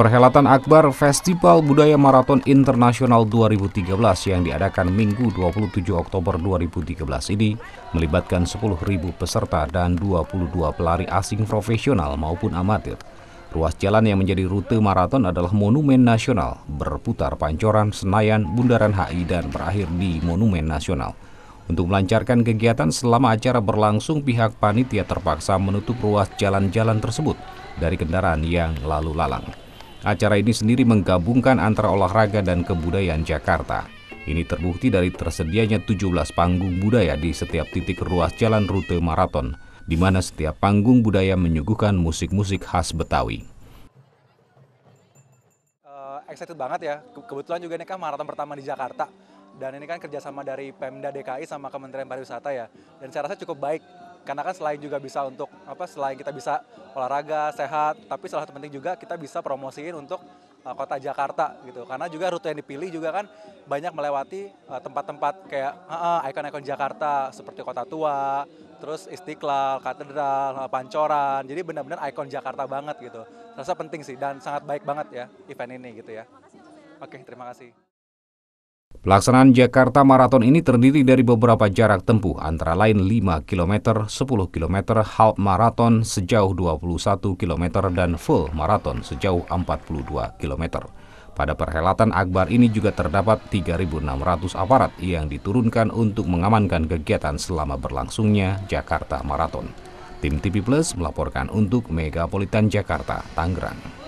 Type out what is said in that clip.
Perhelatan Akbar Festival Budaya Maraton Internasional 2013 yang diadakan Minggu 27 Oktober 2013 ini melibatkan 10.000 peserta dan 22 pelari asing profesional maupun amatir. Ruas jalan yang menjadi rute maraton adalah Monumen Nasional, berputar Pancoran, Senayan, Bundaran HI, dan berakhir di Monumen Nasional. Untuk melancarkan kegiatan selama acara berlangsung, pihak panitia terpaksa menutup ruas jalan-jalan tersebut dari kendaraan yang lalu lalang. Acara ini sendiri menggabungkan antara olahraga dan kebudayaan Jakarta. Ini terbukti dari tersedianya 17 panggung budaya di setiap titik ruas jalan rute maraton, di mana setiap panggung budaya menyuguhkan musik-musik khas Betawi. Uh, excited banget ya, kebetulan juga ini kan maraton pertama di Jakarta dan ini kan kerjasama dari Pemda DKI sama Kementerian Pariwisata ya. Dan saya rasa cukup baik karena kan selain juga bisa untuk apa selain kita bisa olahraga sehat tapi salah satu penting juga kita bisa promosiin untuk uh, kota Jakarta gitu karena juga rute yang dipilih juga kan banyak melewati eh, tempat-tempat uh, kayak ikon ikon-ikon Jakarta seperti Kota Tua terus Istiqlal Katedral eh, Pancoran jadi benar-benar ikon Jakarta banget gitu rasa penting sih dan sangat baik banget ya event ini gitu ya oke terima kasih Pelaksanaan Jakarta Marathon ini terdiri dari beberapa jarak tempuh, antara lain 5 km, 10 km, half marathon sejauh 21 km, dan full marathon sejauh 42 km. Pada perhelatan akbar ini juga terdapat 3.600 aparat yang diturunkan untuk mengamankan kegiatan selama berlangsungnya Jakarta Marathon. Tim TV Plus melaporkan untuk Megapolitan Jakarta, Tangerang.